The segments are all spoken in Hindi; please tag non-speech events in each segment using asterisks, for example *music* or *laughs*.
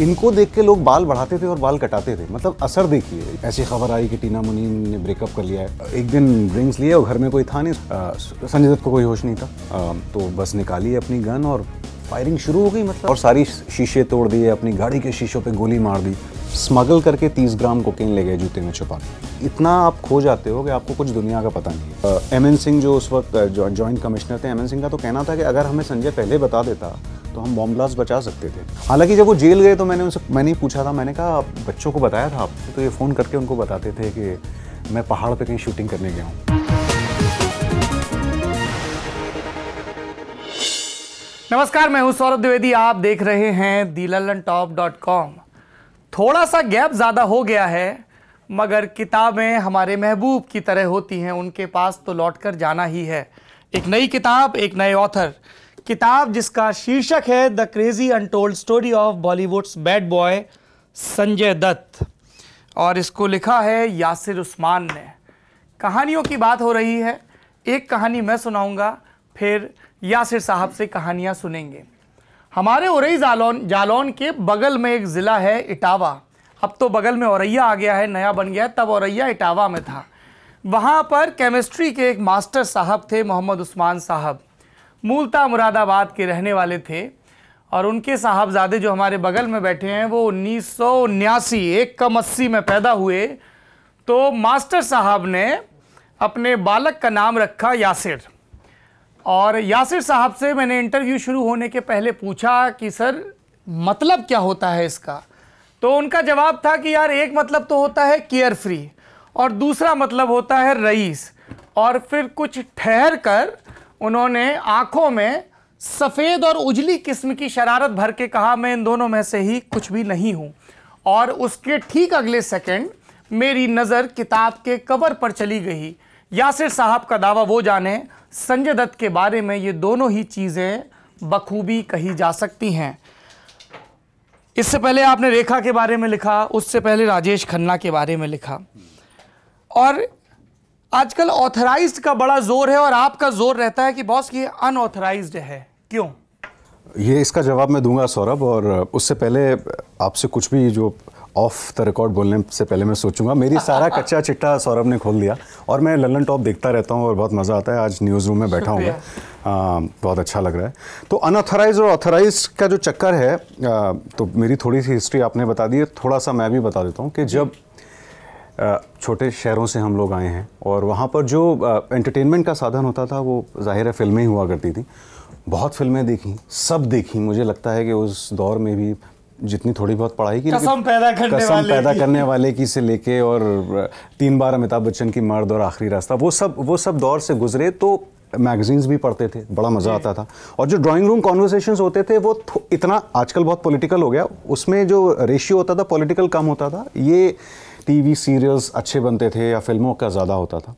इनको देख के लोग बाल बढ़ाते थे और बाल कटाते थे मतलब असर देखिए ऐसी खबर आई कि टीना मुनीम ने ब्रेकअप कर लिया है एक दिन ड्रिंक्स लिए और घर में कोई था नहीं संजय दत्त को कोई होश नहीं था तो बस निकाली अपनी गन और फायरिंग शुरू हो गई मतलब और सारी शीशे तोड़ दिए अपनी गाड़ी के शीशों पे गोली मार दी स्मगल करके 30 ग्राम कोकेन ले गए जूते में छुपा इतना आप खो जाते हो कि आपको कुछ दुनिया का पता नहीं एम एन सिंह जो उस वक्त जॉइंट कमिश्नर थे एम एन सिंह का तो कहना था कि अगर हमें संजय पहले बता देता तो हम बॉम्ब ब्लास्ट बचा सकते थे हालांकि जब वो जेल गए तो मैंने उनसे मैंने पूछा था मैंने कहा बच्चों को बताया था आप तो ये फ़ोन करके उनको बताते थे कि मैं पहाड़ पर कहीं शूटिंग करने गया हूँ नमस्कार मैं हूं सौरभ द्विवेदी आप देख रहे हैं दी थोड़ा सा गैप ज़्यादा हो गया है मगर किताबें हमारे महबूब की तरह होती हैं उनके पास तो लौटकर जाना ही है एक नई किताब एक नए ऑथर किताब जिसका शीर्षक है the crazy untold story of Bollywood's bad boy Sanjay Dutt और इसको लिखा है यासिर उस्मान ने कहानियों की बात हो रही है एक कहानी मैं सुनाऊंगा फिर यासिर साहब से कहानियाँ सुनेंगे हमारे औरई जालौन जालौन के बगल में एक ज़िला है इटावा अब तो बगल में औरैया आ गया है नया बन गया है तब औरैया इटावा में था वहाँ पर केमिस्ट्री के एक मास्टर साहब थे मोहम्मद उस्मान साहब मूलतः मुरादाबाद के रहने वाले थे और उनके साहबजादे जो हमारे बगल में बैठे हैं वो उन्नीस सौ उन्यासी एक कम अस्सी में पैदा हुए तो मास्टर साहब ने अपने बालक का नाम रखा यासिर और यासिर साहब से मैंने इंटरव्यू शुरू होने के पहले पूछा कि सर मतलब क्या होता है इसका तो उनका जवाब था कि यार एक मतलब तो होता है केयर फ्री और दूसरा मतलब होता है रईस और फिर कुछ ठहर कर उन्होंने आंखों में सफ़ेद और उजली किस्म की शरारत भर के कहा मैं इन दोनों में से ही कुछ भी नहीं हूँ और उसके ठीक अगले सेकंड मेरी नज़र किताब के कवर पर चली गई यासिर साहब का दावा वो जाने संजय दत्त के बारे में ये दोनों ही चीज़ें बखूबी कही जा सकती हैं इससे पहले आपने रेखा के बारे में लिखा उससे पहले राजेश खन्ना के बारे में लिखा और आजकल ऑथराइज का बड़ा जोर है और आपका जोर रहता है कि बॉस ये अनऑथराइज है क्यों ये इसका जवाब मैं दूंगा सौरभ और उससे पहले आपसे कुछ भी जो ऑफ द रिकॉर्ड बोलने से पहले मैं सोचूंगा मेरी सारा *laughs* कच्चा चिट्टा सौरभ ने खोल दिया और मैं लल्लन टॉप देखता रहता हूँ और बहुत मज़ा आता है आज न्यूज़ रूम में बैठा हूँ मैं बहुत अच्छा लग रहा है तो अनऑथराइज और ऑथराइज का जो चक्कर है आ, तो मेरी थोड़ी सी हिस्ट्री आपने बता दी है थोड़ा सा मैं भी बता देता हूँ कि जब छोटे शहरों से हम लोग आए हैं और वहाँ पर जो एंटरटेनमेंट का साधन होता था वो ज़ाहिर है फिल्में हुआ करती थी बहुत फिल्में देखी सब देखी मुझे लगता है कि उस दौर में भी जितनी थोड़ी बहुत पढ़ाई की कसम पैदा करने कसम वाले पैदा करने वाले की से लेके और तीन बार अमिताभ बच्चन की मर्द और आखिरी रास्ता वो सब वो सब दौर से गुजरे तो मैगजीन्स भी पढ़ते थे बड़ा मज़ा आता था और जो ड्राइंग रूम कॉन्वर्सेशन होते थे वो इतना आजकल बहुत पॉलिटिकल हो गया उसमें जो रेशियो होता था पॉलिटिकल कम होता था ये टीवी सीरियल्स अच्छे बनते थे या फिल्मों का ज़्यादा होता था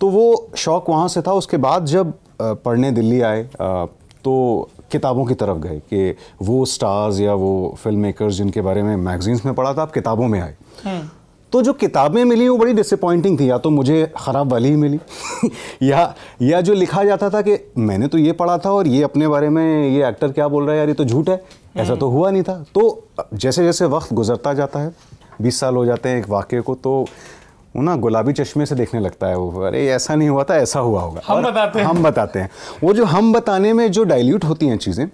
तो वो शौक़ वहाँ से था उसके बाद जब पढ़ने दिल्ली आए तो किताबों की तरफ गए कि वो स्टार्स या वो फिल्म मेकर्स जिनके बारे में मैगजीन्स में पढ़ा था आप किताबों में आए हम्म। तो जो किताबें मिली वो बड़ी डिसअपॉइंटिंग थी या तो मुझे ख़राब वाली ही मिली *laughs* या या जो लिखा जाता था कि मैंने तो ये पढ़ा था और ये अपने बारे में ये एक्टर क्या बोल रहा है यार ये तो झूठ है ऐसा हम्म। तो हुआ नहीं था तो जैसे जैसे वक्त गुजरता जाता है बीस साल हो जाते हैं एक वाक्य को तो वो ना गुलाबी चश्मे से देखने लगता है वो अरे ऐसा नहीं हुआ था ऐसा हुआ होगा हम बताते हैं हम बताते हैं वो जो हम बताने में जो डाइल्यूट होती हैं चीज़ें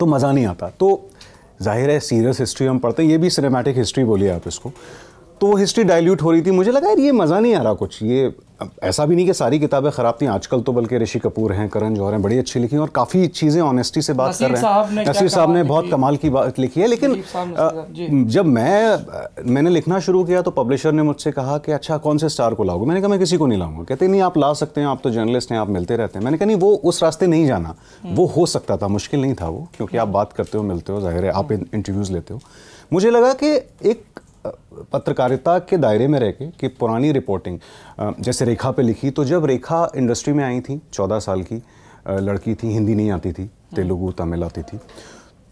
तो मज़ा नहीं आता तो जाहिर है सीरियस हिस्ट्री हम पढ़ते हैं ये भी सिनेमैटिक हिस्ट्री बोलिए आप इसको तो हिस्ट्री डाइल्यूट हो रही थी मुझे लगा यार ये मज़ा नहीं आ रहा कुछ ये ऐसा भी नहीं कि सारी किताबें ख़राब थी आजकल तो बल्कि ऋषि कपूर हैं करण जौहर हैं बड़ी अच्छी लिखी और काफ़ी चीज़ें ऑनेस्टी से बात कर रहे हैं नसीर साहब ने बहुत कमाल की बात लिखी है लेकिन जब मैं मैंने लिखना शुरू किया तो पब्लिशर ने मुझसे कहा कि अच्छा कौन से स्टार को लाओगे मैंने कहा मैं किसी को नहीं लाऊंगा कहते नहीं आप ला सकते हैं आप तो जर्नलिस्ट हैं आप मिलते रहते हैं मैंने कहा नहीं वो उस रास्ते नहीं जाना हम्म। वो हो सकता था मुश्किल नहीं था वो क्योंकि आप हम्म। बात करते हो मिलते हो जाहिर है आप हम्म। इंटरव्यूज़ लेते हो मुझे लगा कि एक पत्रकारिता के दायरे में रह के कि पुरानी रिपोर्टिंग जैसे रेखा पे लिखी तो जब रेखा इंडस्ट्री में आई थी चौदह साल की लड़की थी हिंदी नहीं आती थी तेलुगु तमिल आती थी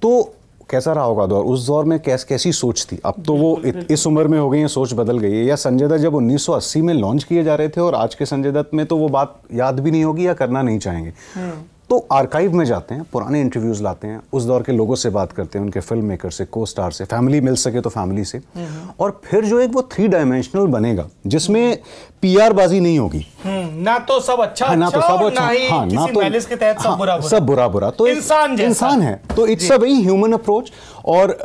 तो कैसा रहा होगा दौर उस दौर में कैस कैसी सोच थी अब तो वो इत, इस उम्र में हो गई है सोच बदल गई है या संजय दत्त जब 1980 में लॉन्च किए जा रहे थे और आज के संजय दत्त में तो वो बात याद भी नहीं होगी या करना नहीं चाहेंगे हम्म। तो आर्काइव में जाते हैं पुराने इंटरव्यूज़ लाते हैं उस दौर के लोगों से बात करते हैं उनके फिल्म मेकर से को स्टार से फैमिली मिल सके तो फैमिली से हम्म। और फिर जो एक वो थ्री डायमेंशनल बनेगा जिसमें पीआर बाजी नहीं होगी हम्म, ना तो सब अच्छा हाँ, ना तो अच्छा सब अच्छा ना हाँ ना तो के तहत सब हाँ, बुरा बुरा सब बुरा बुरा तो इंसान इंसान है तो it's a very human approach और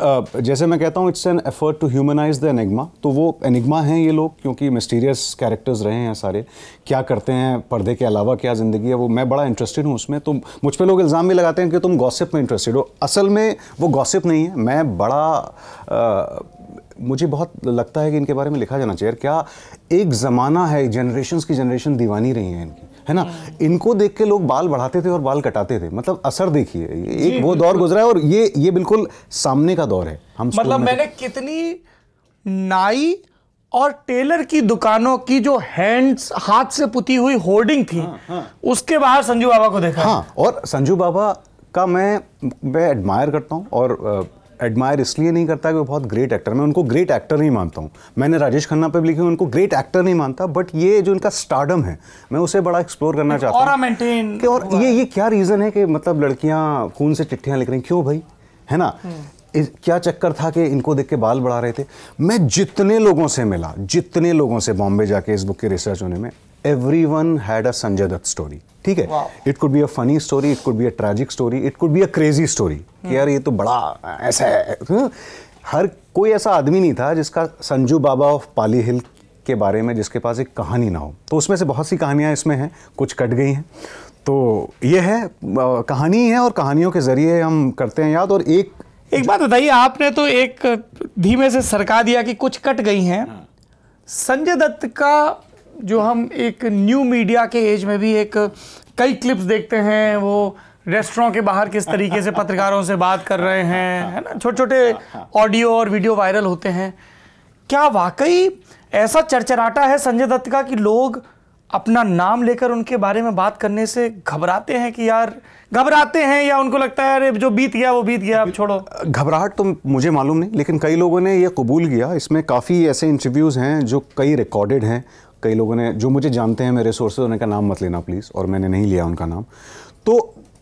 जैसे मैं कहता हूँ it's an effort to humanise the enigma तो वो एनिग्मा हैं ये लोग क्योंकि मिस्टीरियस कैरेक्टर्स रहे हैं सारे क्या करते हैं पर्दे के अलावा क्या ज़िंदगी है वो मैं बड़ा इंटरेस्टेड हूँ उसमें तो मुझ पर लोग इल्ज़ाम भी लगाते हैं कि तुम गॉसिप में इंटरेस्टेड हो असल में वो गॉसिप नहीं है मैं बड़ा आ, मुझे बहुत लगता है कि इनके बारे में लिखा जाना चाहिए क्या एक ज़माना है जनरेशन की जनरेशन दीवानी रही है इनकी है ना इनको देख के लोग बाल बढ़ाते थे और बाल कटाते थे मतलब असर देखिए एक वो दौर गुजरा है और ये ये बिल्कुल सामने का दौर है हम मतलब मैंने कितनी नाई और टेलर की दुकानों की जो हैंड्स हाथ से पुती हुई होर्डिंग थी हाँ, हाँ। उसके बाहर संजू बाबा को देखा हाँ और संजू बाबा का मैं मैं एडमायर करता हूँ और एडमायर इसलिए नहीं करता कि वो बहुत ग्रेट एक्टर मैं उनको ग्रेट एक्टर नहीं मानता हूँ मैंने राजेश खन्ना पर भी लिखी उनको ग्रेट एक्टर नहीं मानता बट ये जो इनका स्टार्डम है मैं उसे बड़ा एक्सप्लोर करना चाहता हूँ और ये ये क्या रीज़न है कि मतलब लड़कियाँ खून से चिट्ठियाँ लिख रही क्यों भाई है ना हम्म। क्या चक्कर था कि इनको देख के बाल बढ़ा रहे थे मैं जितने लोगों से मिला जितने लोगों से बॉम्बे जाके इस बुक के रिसर्च होने में everyone had a Sanjay Dutt story ठीक है it could be a funny story it could be a tragic story it could be a crazy story कि यार ये तो बड़ा ऐसा है हाँ? हर कोई ऐसा आदमी नहीं था जिसका संजू बाबा ऑफ पाली हिल के बारे में जिसके पास एक कहानी ना हो तो उसमें से बहुत सी कहानियाँ इसमें हैं कुछ कट गई हैं तो ये है कहानी है और कहानियों के ज़रिए हम करते हैं याद और एक एक बात बताइए आपने तो एक धीमे से सरका दिया कि कुछ कट गई हैं हाँ। संजय दत्त का जो हम एक न्यू मीडिया के एज में भी एक कई क्लिप्स देखते हैं वो रेस्टोरेंट के बाहर किस तरीके से पत्रकारों से बात कर रहे हैं है ना छोटे छोटे ऑडियो और वीडियो वायरल होते हैं क्या वाकई ऐसा चरचराटा है संजय दत्त का कि लोग अपना नाम लेकर उनके बारे में बात करने से घबराते हैं कि यार घबराते हैं या उनको लगता है अरे जो बीत गया वो बीत गया अब छोड़ो घबराहट तो मुझे मालूम नहीं लेकिन कई लोगों ने ये कबूल किया इसमें काफ़ी ऐसे इंटरव्यूज़ हैं जो कई रिकॉर्डेड हैं कई लोगों ने जो मुझे जानते हैं मेरे सोर्सेज उन्होंने कहा नाम मत लेना प्लीज़ और मैंने नहीं लिया उनका नाम तो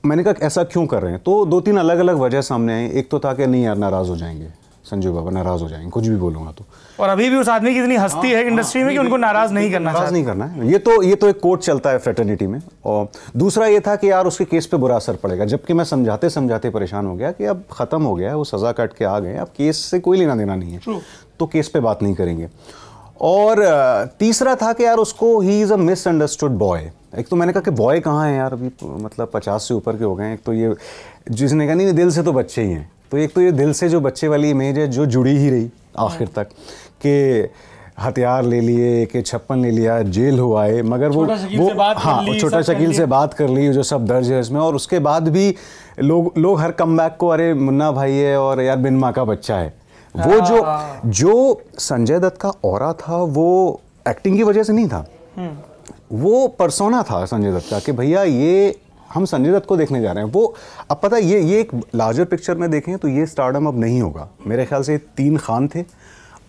मैंने कहा ऐसा क्यों कर रहे हैं तो दो तीन अलग अलग वजह सामने आई एक तो था कि नहीं यार नाराज़ हो जाएंगे संजय बाबा नाराज हो जाएंगे कुछ भी बोलूंगा तो और अभी भी उस आदमी की इतनी हस्ती है इंडस्ट्री हाँ, हाँ, में कि उनको नाराज नहीं करना नाराज नहीं करना है ये तो ये तो एक कोर्ट चलता है फ्रेटर्निटी में और दूसरा ये था कि यार उसके केस पे बुरा असर पड़ेगा जबकि मैं समझाते समझाते परेशान हो गया कि अब खत्म हो गया है वो सजा कट के आ गए अब केस से कोई लेना देना नहीं है तो केस पे बात नहीं करेंगे और तीसरा था कि यार उसको he is a misunderstood boy एक तो मैंने कहा कि बॉय कहाँ है यार अभी तो मतलब पचास से ऊपर के हो गए हैं एक तो ये जिसने कहा नहीं दिल से तो बच्चे ही हैं तो एक तो ये दिल से जो बच्चे वाली इमेज है जो जुड़ी ही रही आखिर हाँ। तक कि हथियार ले लिए के छप्पन ले लिया जेल हो आए मगर वो वो हाँ छोटा शकील हाँ, से बात कर ली जो सब दर्ज है इसमें और उसके बाद भी लोग लोग हर कम को अरे मुन्ना भाई है और यार बिन माँ का बच्चा है वो जो हाँ। जो संजय दत्त का और था वो एक्टिंग की वजह से नहीं था हम्म। वो परसोना था संजय दत्त का कि भैया ये हम संजय दत्त को देखने जा रहे हैं वो अब पता है ये ये एक लार्जर पिक्चर में देखें तो ये स्टारडम अब नहीं होगा मेरे ख्याल से तीन खान थे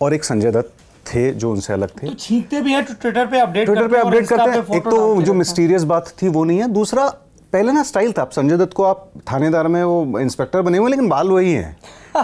और एक संजय दत्त थे जो उनसे अलग थे तो छींकते भी हैं ट्विटर पे अपडेट ट्विटर पे अपडेट करते हैं एक तो जो मिस्टीरियस बात थी वो नहीं है दूसरा पहले ना स्टाइल था संजय दत्त को आप थानेदार में वो इंस्पेक्टर बने हुए लेकिन बाल वही हैं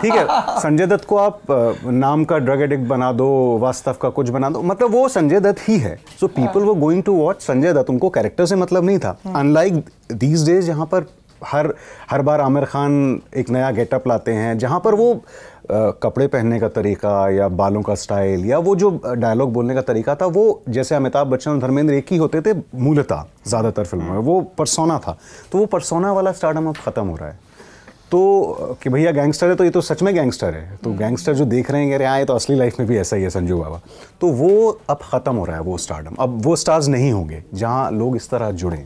ठीक है *laughs* संजय दत्त को आप नाम का ड्रग एडिक्ट बना दो वास्तव का कुछ बना दो मतलब वो संजय दत्त ही है सो पीपल वो going to watch Sanjay Dutt उनको कैरेक्टर से मतलब नहीं था अनलाइक दीज डेज यहाँ पर हर हर बार आमिर खान एक नया गेटअप लाते हैं जहाँ पर वो आ, कपड़े पहनने का तरीका या बालों का स्टाइल या वो जो डायलॉग बोलने का तरीका था वो जैसे अमिताभ बच्चन और धर्मेंद्र एक ही होते थे मूलतः ज़्यादातर फिल्मों में वो परसोना था तो वो परसोना वाला स्टार्डम अब ख़त्म हो रहा है तो कि भैया गैंगस्टर है तो ये तो सच में गैंगस्टर है तो गैंगस्टर हम्म। जो देख रहे हैं कह रहे हैं हाँ, तो असली लाइफ में भी ऐसा ही है संजू बाबा तो वो अब ख़त्म हो रहा है वो स्टार्डम अब वो स्टार्स नहीं होंगे जहाँ लोग इस तरह जुड़ें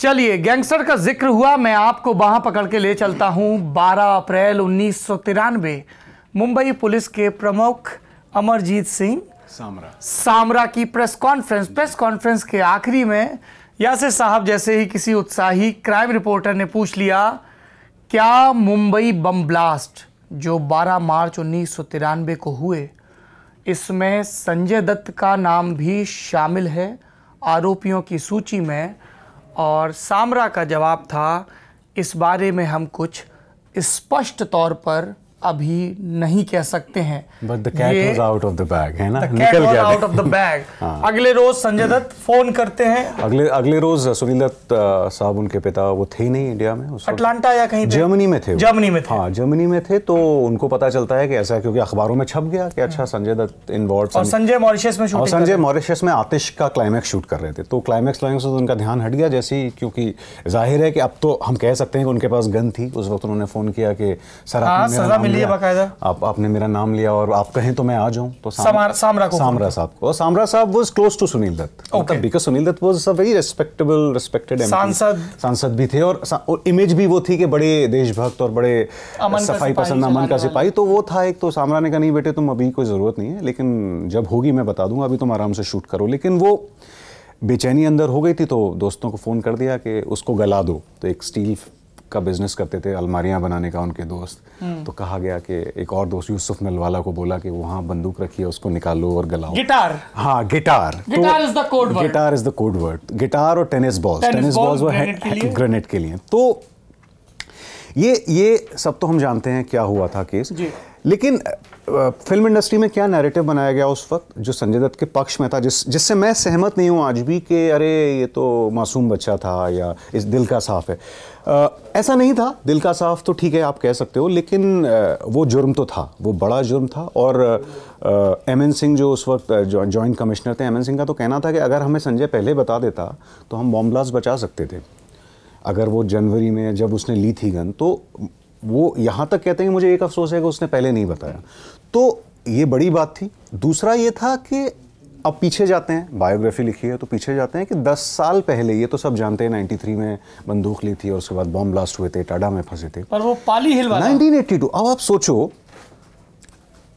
चलिए गैंगस्टर का जिक्र हुआ मैं आपको वहां पकड़ के ले चलता हूं 12 अप्रैल उन्नीस मुंबई पुलिस के प्रमुख अमरजीत सिंह सामरा सामरा की प्रेस कॉन्फ्रेंस प्रेस कॉन्फ्रेंस के आखिरी में यासे साहब जैसे ही किसी उत्साही क्राइम रिपोर्टर ने पूछ लिया क्या मुंबई बम ब्लास्ट जो 12 मार्च उन्नीस को हुए इसमें संजय दत्त का नाम भी शामिल है आरोपियों की सूची में और सामरा का जवाब था इस बारे में हम कुछ स्पष्ट तौर पर अभी नहीं कह सकते हैं but the out of the bag है ना निकल गया आउट ऑफ द बैग अगले रोज संजय दत्त फोन करते हैं अगले अगले रोज सुनील दत्त साहब उनके पिता वो थे ही नहीं इंडिया में अटलांटा या कहीं जर्मनी में थे जर्मनी में थे हाँ जर्मनी में थे तो उनको पता चलता है कि ऐसा क्योंकि अखबारों में छप गया कि अच्छा हाँ। संजय दत्त इन्वॉल्व और संजय मॉरिशियस में और संजय मॉरिशियस में आतिश का क्लाइमैक्स शूट कर रहे थे तो क्लाइमैक्स लाइन से उनका ध्यान हट गया जैसे ही क्योंकि जाहिर है कि अब तो हम कह सकते हैं कि उनके पास गन थी उस वक्त उन्होंने फोन किया कि सर आप हाँ, लिए बाकायदा आप आपने मेरा नाम लिया और आप कहें तो मैं आ जाऊं तो सामरा सामरा साहब को सामरा साहब was close to Sunil Dutt okay because Sunil Dutt was a very respectable respected MP सांसद सांसद भी थे और, और इमेज भी वो थी कि बड़े देशभक्त और बड़े सफाई पसंद अमन का सिपाही तो वो था एक तो सामरा ने कहा नहीं बेटे तुम अभी कोई ज़रूरत नहीं है लेकिन जब होगी मैं बता दूंगा अभी तुम आराम से शूट करो लेकिन वो बेचैनी अंदर हो गई थी तो दोस्तों को फ़ोन कर दिया कि उसको गला दो तो एक स्टील का बिजनेस करते थे अलमारियां बनाने का उनके दोस्त हम्म। तो कहा गया कि एक और दोस्त यूसुफ मिलवाला को बोला कि वहाँ बंदूक रखिए उसको निकालो और गलाओ गिटार हाँ guitar guitar is the code word guitar is the code word guitar और टेनिस बॉल्स टेनिस बॉल्स वो ग्रेनेड के लिए तो ये ये सब तो हम जानते हैं क्या हुआ था केस लेकिन फिल्म इंडस्ट्री में क्या नैरेटिव बनाया गया उस वक्त जो संजय दत्त के पक्ष में था जिस जिससे मैं सहमत नहीं हूँ आज भी कि अरे ये तो मासूम बच्चा था या इस दिल का साफ है आ, ऐसा नहीं था दिल का साफ तो ठीक है आप कह सकते हो लेकिन आ, वो जुर्म तो था वो बड़ा जुर्म था और एम एन सिंह जो उस वक्त जॉइंट कमिश्नर थे एम एन सिंह का तो कहना था कि अगर हमें संजय पहले बता देता तो हम बॉम्ब्लास्ट बचा सकते थे अगर वो जनवरी में जब उसने ली थी गन तो वो यहाँ तक कहते हैं कि मुझे एक अफसोस है कि उसने पहले नहीं बताया तो ये बड़ी बात थी दूसरा ये था कि अब पीछे जाते हैं बायोग्राफी लिखी है तो पीछे जाते हैं कि 10 साल पहले ये तो सब जानते हैं 93 में बंदूक ली थी और उसके बाद बॉम्ब ब्लास्ट हुए थे टाडा में फंसे थे पर वो पाली हिल वाला 1982 अब आप सोचो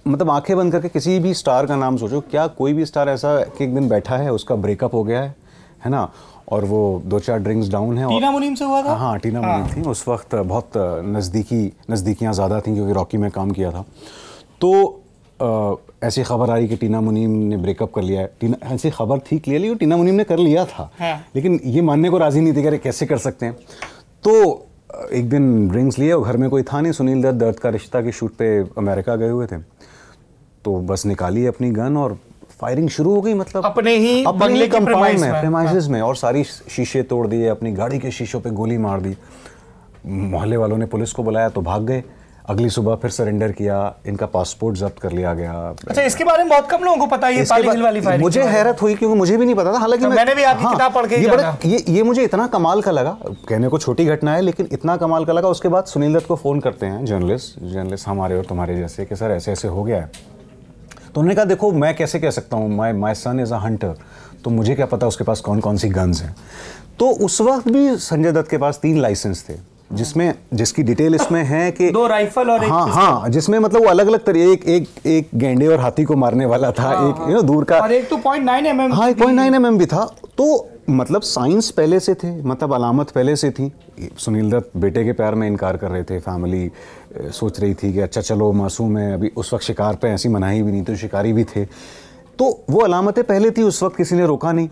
मतलब आंखें बंद करके किसी भी स्टार का नाम सोचो क्या कोई भी स्टार ऐसा कि एक दिन बैठा है उसका ब्रेकअप हो गया है है ना और वो दो चार ड्रिंक्स डाउन है टीना मुनीम से हुआ था हाँ टीना मुनीम हाँ। थी उस वक्त बहुत नज़दीकी नज़दीकियाँ ज़्यादा थी क्योंकि रॉकी में काम किया था तो ऐसी खबर आई कि टीना मुनीम ने ब्रेकअप कर लिया है टीना ऐसी खबर थी क्लियरली और टीना मुनीम ने कर लिया था हाँ। लेकिन ये मानने को राज़ी नहीं थे अरे कैसे कर सकते हैं तो एक दिन ड्रिंक्स लिए और घर में कोई था नहीं सुनील दत्त दर्द का रिश्ता के शूट पे अमेरिका गए हुए थे तो बस निकाली अपनी गन और फायरिंग शुरू हो गई मतलब अपने ही अपने कंपाउंड में अपने माइजेस हाँ। में और सारी शीशे तोड़ दिए अपनी गाड़ी के शीशों पे गोली मार दी मोहल्ले वालों ने पुलिस को बुलाया तो भाग गए अगली सुबह फिर सरेंडर किया इनका पासपोर्ट जब्त कर लिया गया अच्छा इसके बारे में बहुत कम लोगों को पता है ये पाली वाली फायरिंग मुझे हैरत हुई क्योंकि मुझे भी नहीं पता था हालांकि तो मैं, मैंने भी आपकी हाँ, किताब पढ़ के ये, बड़े, ये ये मुझे इतना कमाल का लगा कहने को छोटी घटना है लेकिन इतना कमाल का लगा उसके बाद सुनील दत्त को फ़ोन करते हैं जर्नलिस्ट जर्नलिस्ट हमारे और तुम्हारे जैसे कि सर ऐसे ऐसे हो गया है तो उन्होंने कहा देखो मैं कैसे कह सकता हूँ माई माई सन इज़ अ हंटर तो मुझे क्या पता उसके पास कौन कौन सी गन्स हैं तो उस वक्त भी संजय दत्त के पास तीन लाइसेंस थे जिसमें जिसकी डिटेल इसमें है कि दो राइफल और हाँ एक हाँ जिसमें मतलब वो अलग अलग तरह एक एक एक गेंडे और हाथी को मारने वाला था हाँ, एक यू नो दूर का और एक तो पॉइंट नाइन एम एम हाँ एक पॉइंट नाइन एम एम भी था तो मतलब साइंस पहले से थे मतलब अलामत पहले से थी सुनील दत्त बेटे के प्यार में इनकार कर रहे थे फैमिली सोच रही थी कि अच्छा चलो मासूम है अभी उस वक्त शिकार पे ऐसी मनाही भी नहीं थी शिकारी भी थे तो वो अलामतें पहले थी उस वक्त किसी ने रोका नहीं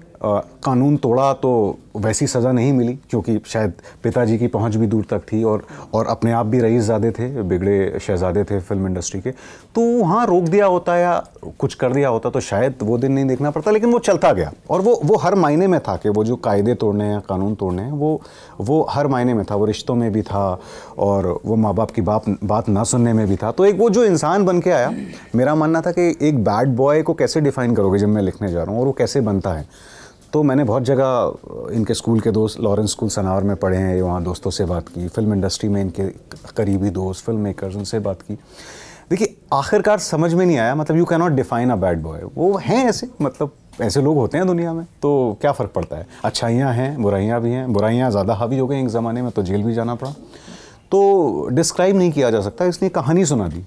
कानून तोड़ा तो वैसी सज़ा नहीं मिली क्योंकि शायद पिताजी की पहुंच भी दूर तक थी और और अपने आप भी रईस ज़्यादा थे बिगड़े शहजादे थे फिल्म इंडस्ट्री के तो वहाँ रोक दिया होता या कुछ कर दिया होता तो शायद वो दिन नहीं देखना पड़ता लेकिन वो चलता गया और वो वो हर मायने में था कि वो जो कायदे तोड़ने हैं कानून तोड़ने हैं वो वो हर मायने में था वो रिश्तों में भी था और वो माँ बाप की बाप बात ना सुनने में भी था तो एक वो जो इंसान बन के आया मेरा मानना था कि एक बैड बॉय को कैसे डिफ़ाइन करोगे जब मैं लिखने जा रहा हूँ और वो कैसे बनता है तो मैंने बहुत जगह इनके स्कूल के दोस्त लॉरेंस स्कूल सनावर में पढ़े हैं वहाँ दोस्तों से बात की फिल्म इंडस्ट्री में इनके करीबी दोस्त फिल्म मेकर्स उनसे बात की देखिए आखिरकार समझ में नहीं आया मतलब you cannot define a bad boy वो हैं ऐसे मतलब ऐसे लोग होते हैं दुनिया में तो क्या फ़र्क पड़ता है अच्छाइयाँ हैं बुराइयाँ भी हैं बुराइयाँ ज़्यादा हावी हो गई एक ज़माने में तो जेल भी जाना पड़ा तो डिस्क्राइब नहीं किया जा सकता इसलिए कहानी सुना दी